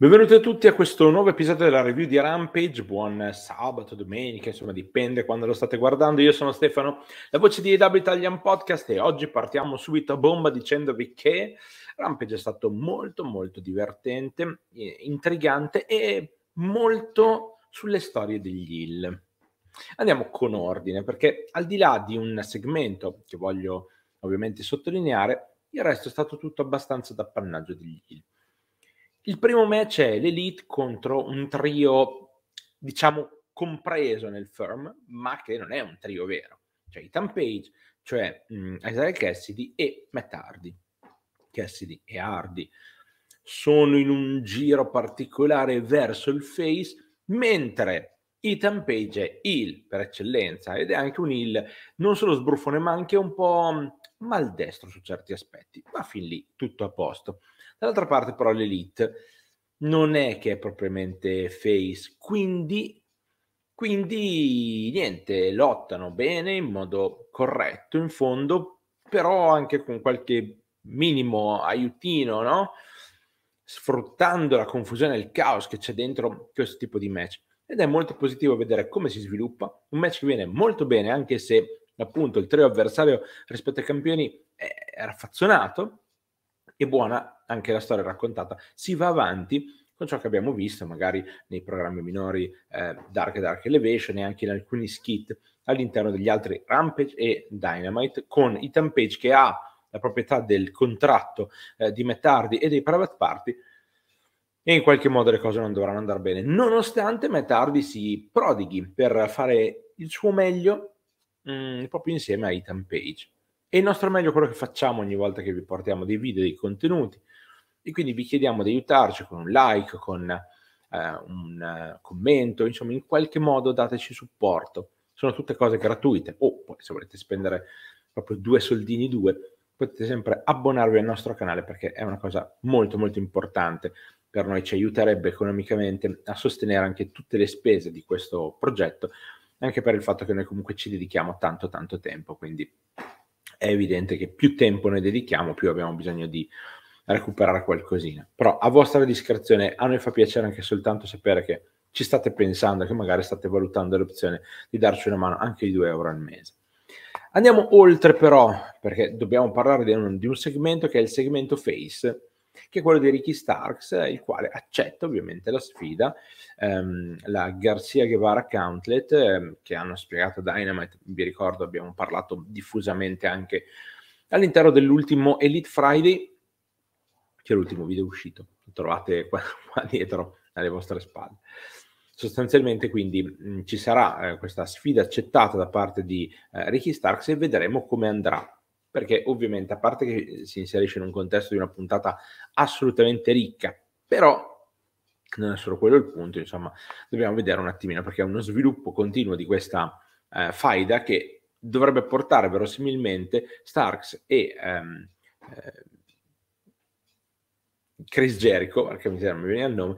Benvenuti a tutti a questo nuovo episodio della review di Rampage. Buon sabato, domenica, insomma, dipende quando lo state guardando. Io sono Stefano, la voce di AW Italian Podcast e oggi partiamo subito a bomba dicendovi che Rampage è stato molto molto divertente, eh, intrigante e molto sulle storie degli Hill. Andiamo con ordine, perché al di là di un segmento che voglio ovviamente sottolineare, il resto è stato tutto abbastanza d'appannaggio degli Hill il primo match è l'Elite contro un trio, diciamo, compreso nel firm, ma che non è un trio vero. Cioè Ethan Page, cioè mh, mm, Isaiah Cassidy e Matt Hardy. Cassidy e Hardy sono in un giro particolare verso il face, mentre Ethan Page è il per eccellenza ed è anche un il non solo sbruffone ma anche un po' mm, maldestro su certi aspetti, ma fin lì tutto a posto. Dall'altra parte però l'elite non è che è propriamente face, quindi, quindi niente, lottano bene in modo corretto in fondo, però anche con qualche minimo aiutino, no? sfruttando la confusione e il caos che c'è dentro questo tipo di match. Ed è molto positivo vedere come si sviluppa un match che viene molto bene, anche se appunto il trio avversario rispetto ai campioni era fazzonato, e buona anche la storia raccontata, si va avanti con ciò che abbiamo visto magari nei programmi minori eh, Dark e Dark Elevation e anche in alcuni skit all'interno degli altri Rampage e Dynamite con i Tampage che ha la proprietà del contratto eh, di Metardi e dei private party e in qualche modo le cose non dovranno andare bene nonostante Metardi si prodighi per fare il suo meglio mh, mm, proprio insieme a Ethan Page è il nostro meglio quello che facciamo ogni volta che vi portiamo dei video, dei contenuti e quindi vi chiediamo di aiutarci con un like, con eh, un eh, commento, insomma in qualche modo dateci supporto. Sono tutte cose gratuite o poi se volete spendere proprio due soldini, due, potete sempre abbonarvi al nostro canale perché è una cosa molto molto importante per noi, ci aiuterebbe economicamente a sostenere anche tutte le spese di questo progetto, anche per il fatto che noi comunque ci dedichiamo tanto tanto tempo, quindi è evidente che più tempo ne dedichiamo, più abbiamo bisogno di recuperare qualcosina. Però a vostra discrezione, a noi fa piacere anche soltanto sapere che ci state pensando, che magari state valutando l'opzione di darci una mano anche di 2 euro al mese. Andiamo oltre però, perché dobbiamo parlare di un, di un segmento che è il segmento Face, che è quello di Ricky Starks, il quale accetta ovviamente la sfida. Um, la Garcia Guevara Countlet, um, ehm, che hanno spiegato Dynamite, vi ricordo abbiamo parlato diffusamente anche all'interno dell'ultimo Elite Friday, che è l'ultimo video uscito, lo trovate qua, qua dietro alle vostre spalle sostanzialmente quindi mh, ci sarà eh, questa sfida accettata da parte di eh, Ricky Starks e vedremo come andrà perché ovviamente a parte che eh, si inserisce in un contesto di una puntata assolutamente ricca, però non è solo quello il punto, insomma, dobbiamo vedere un attimino perché è uno sviluppo continuo di questa eh, faida che dovrebbe portare verosimilmente Starks e ehm, eh, Chris Jericho, perché mi sembra mi viene il nome,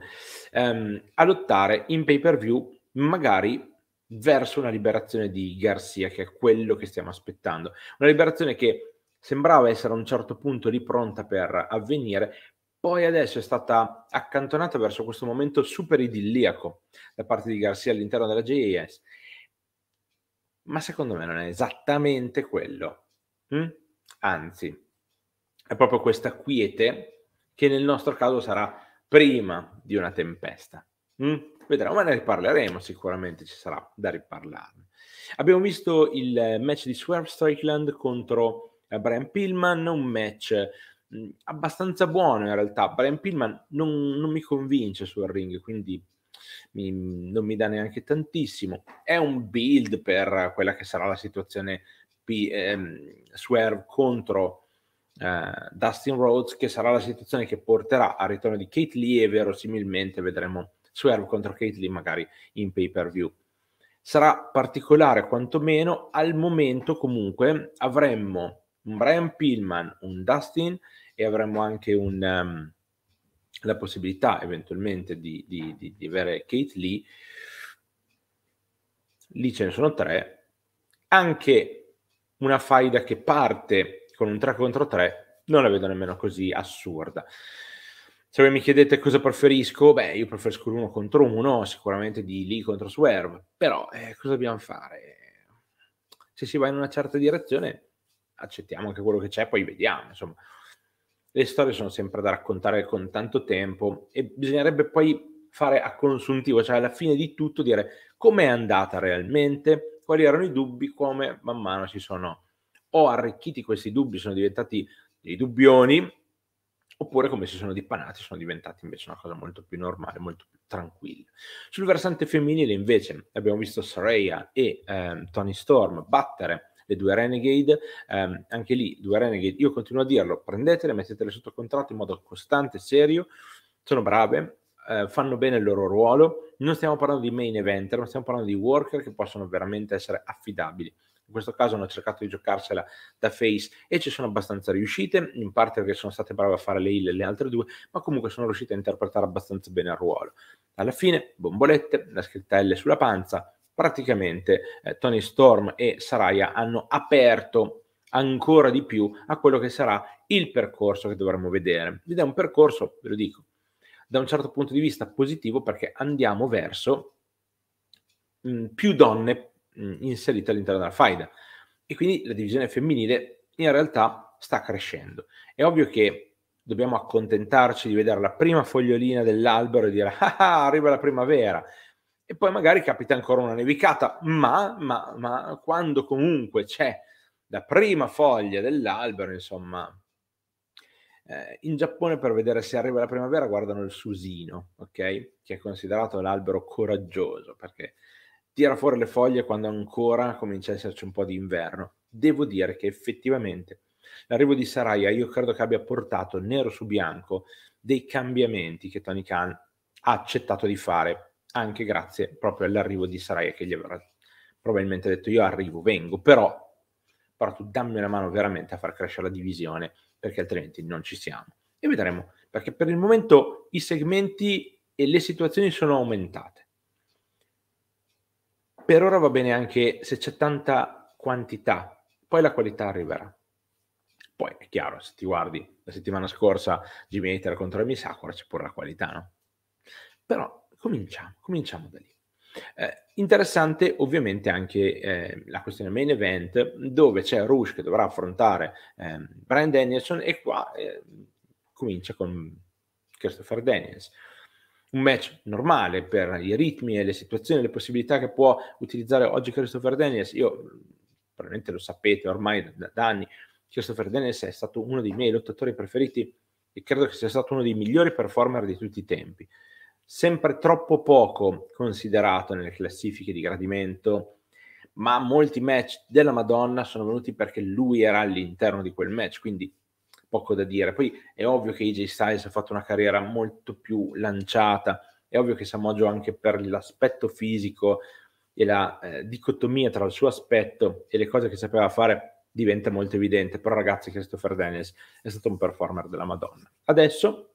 ehm, a lottare in pay per view magari verso una liberazione di Garcia, che è quello che stiamo aspettando. Una liberazione che sembrava essere a un certo punto lì pronta per avvenire, poi adesso è stata accantonata verso questo momento super idilliaco da parte di Garcia all'interno della JAS. Ma secondo me non è esattamente quello. Mm? Anzi, è proprio questa quiete che nel nostro caso sarà prima di una tempesta. Mm? Vedremo, ma ne riparleremo sicuramente, ci sarà da riparlarne. Abbiamo visto il match di Swerve Strikeland contro eh, Brian Pillman, un match mm, abbastanza buono in realtà. Brian Pillman non, non mi convince sul ring, quindi mi, non mi dà neanche tantissimo. È un build per quella che sarà la situazione P, ehm, Swerve contro eh, Dustin Rhodes, che sarà la situazione che porterà al ritorno di Kate Lee e verosimilmente vedremo Swerve contro Caitlyn magari in pay per view. Sarà particolare quantomeno, al momento comunque avremmo un Brian Pillman, un Dustin e avremmo anche un, um, la possibilità eventualmente di, di, di, di avere Kate Lee. Lì ce ne sono tre. Anche una faida che parte con un 3 contro 3 non la vedo nemmeno così assurda. Se voi mi chiedete cosa preferisco, beh, io preferisco l'uno contro uno, sicuramente di lì contro Swerve, però eh, cosa dobbiamo fare? Se si va in una certa direzione, accettiamo anche quello che c'è, poi vediamo, insomma. Le storie sono sempre da raccontare con tanto tempo e bisognerebbe poi fare a consuntivo, cioè alla fine di tutto dire com'è andata realmente, quali erano i dubbi, come man mano si sono o arricchiti questi dubbi, sono diventati dei dubbioni oppure come si sono dipanati sono diventati invece una cosa molto più normale, molto più tranquilla. Sul versante femminile invece abbiamo visto Sreya e ehm, Tony Storm battere le due Renegade, ehm, anche lì due Renegade, io continuo a dirlo, prendetele, mettetele sotto contratto in modo costante, serio, sono brave, eh, fanno bene il loro ruolo, non stiamo parlando di main eventer, non stiamo parlando di worker che possono veramente essere affidabili in questo caso hanno cercato di giocarsela da face e ci sono abbastanza riuscite, in parte perché sono state brave a fare le heal e le altre due, ma comunque sono riuscite a interpretare abbastanza bene il ruolo. Alla fine, bombolette, la scritta L sulla panza, praticamente eh, Tony Storm e Saraya hanno aperto ancora di più a quello che sarà il percorso che dovremo vedere. Ed è un percorso, ve lo dico, da un certo punto di vista positivo perché andiamo verso mm, più donne mh, inserite all'interno della faida. E quindi la divisione femminile in realtà sta crescendo. È ovvio che dobbiamo accontentarci di vedere la prima fogliolina dell'albero e dire ah, ah, arriva la primavera. E poi magari capita ancora una nevicata, ma, ma, ma quando comunque c'è la prima foglia dell'albero, insomma, eh, in Giappone per vedere se arriva la primavera guardano il susino, ok? Che è considerato l'albero coraggioso perché tira fuori le foglie quando ancora comincia a esserci un po' di inverno. Devo dire che effettivamente l'arrivo di Saraya io credo che abbia portato nero su bianco dei cambiamenti che Tony Khan ha accettato di fare, anche grazie proprio all'arrivo di Saraya che gli avrà probabilmente detto io arrivo, vengo, però, però tu dammi una mano veramente a far crescere la divisione perché altrimenti non ci siamo. E vedremo, perché per il momento i segmenti e le situazioni sono aumentate per ora va bene anche se c'è tanta quantità, poi la qualità arriverà. Poi è chiaro, se ti guardi la settimana scorsa Jimmy Hater contro Emi Sakura c'è pure la qualità, no? Però cominciamo, cominciamo da lì. Eh, interessante ovviamente anche eh, la questione main event dove c'è Rush che dovrà affrontare eh, Brian Danielson e qua eh, comincia con Christopher Daniels, un match normale per i ritmi e le situazioni, le possibilità che può utilizzare oggi Christopher Daniels. Io mm, probabilmente lo sapete ormai da, da anni, Christopher Daniels è stato uno dei miei lottatori preferiti e credo che sia stato uno dei migliori performer di tutti i tempi. Sempre troppo poco considerato nelle classifiche di gradimento, ma molti match della Madonna sono venuti perché lui era all'interno di quel match, quindi poco da dire. Poi è ovvio che AJ Styles ha fatto una carriera molto più lanciata, è ovvio che Samoa anche per l'aspetto fisico e la eh, dicotomia tra il suo aspetto e le cose che sapeva fare diventa molto evidente, però ragazzi Christopher Dennis è stato un performer della Madonna. Adesso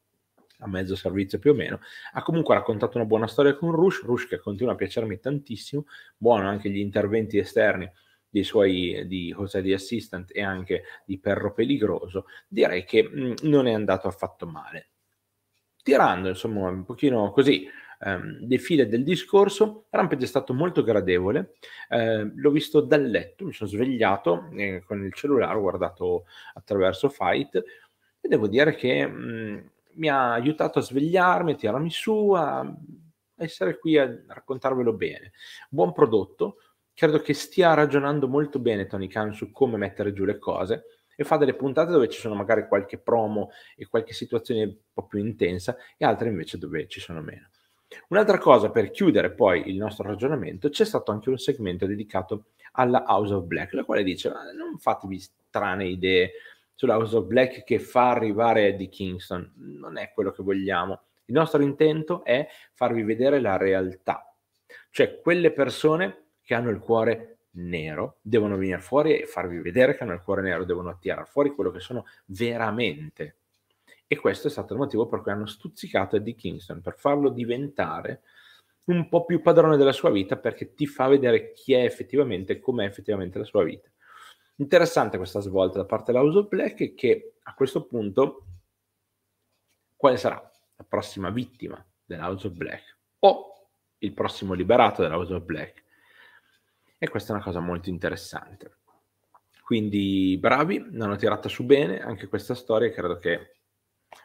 a mezzo servizio più o meno, ha comunque raccontato una buona storia con Rush, Rush che continua a piacermi tantissimo, buono anche gli interventi esterni dei suoi eh, di José di Assistant e anche di Perro Peligroso, direi che mh, mm, non è andato affatto male. Tirando insomma un pochino così ehm, le file del discorso, Rampage è stato molto gradevole, eh, l'ho visto dal letto, mi sono svegliato eh, con il cellulare, ho guardato attraverso Fight e devo dire che mh, mm, mi ha aiutato a svegliarmi, a tirarmi su, a essere qui a raccontarvelo bene. Buon prodotto, credo che stia ragionando molto bene Tony Khan su come mettere giù le cose e fa delle puntate dove ci sono magari qualche promo e qualche situazione un po' più intensa e altre invece dove ci sono meno. Un'altra cosa per chiudere poi il nostro ragionamento, c'è stato anche un segmento dedicato alla House of Black, la quale dice ma non fatevi strane idee sulla House of Black che fa arrivare Eddie Kingston, non è quello che vogliamo. Il nostro intento è farvi vedere la realtà, cioè quelle persone che hanno il cuore nero, devono venire fuori e farvi vedere che hanno il cuore nero, devono tirare fuori quello che sono veramente. E questo è stato il motivo per cui hanno stuzzicato Eddie Kingston, per farlo diventare un po' più padrone della sua vita, perché ti fa vedere chi è effettivamente e com'è effettivamente la sua vita. Interessante questa svolta da parte dell'House of Black che a questo punto quale sarà la prossima vittima dell'House of Black o il prossimo liberato dell'House of Black? e questa è una cosa molto interessante. Quindi bravi, l'hanno tirata su bene, anche questa storia credo che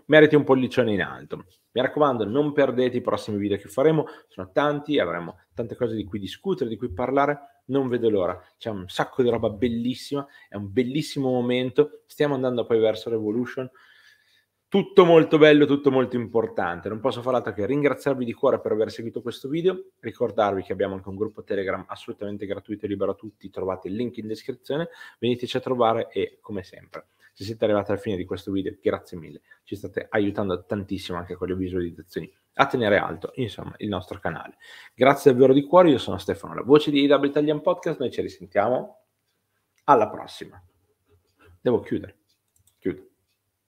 meriti un pollicione in alto. Mi raccomando, non perdete i prossimi video che faremo, sono tanti, avremo tante cose di cui discutere, di cui parlare, non vedo l'ora. C'è un sacco di roba bellissima, è un bellissimo momento, stiamo andando poi verso Revolution, tutto molto bello, tutto molto importante. Non posso far altro che ringraziarvi di cuore per aver seguito questo video, ricordarvi che abbiamo anche un gruppo Telegram assolutamente gratuito e libero a tutti, trovate il link in descrizione, veniteci a trovare e come sempre, se siete arrivati alla fine di questo video, grazie mille, ci state aiutando tantissimo anche con le visualizzazioni a tenere alto, insomma, il nostro canale. Grazie davvero di cuore, io sono Stefano, la voce di IW Italian Podcast, noi ci risentiamo alla prossima. Devo chiudere. Chiudo.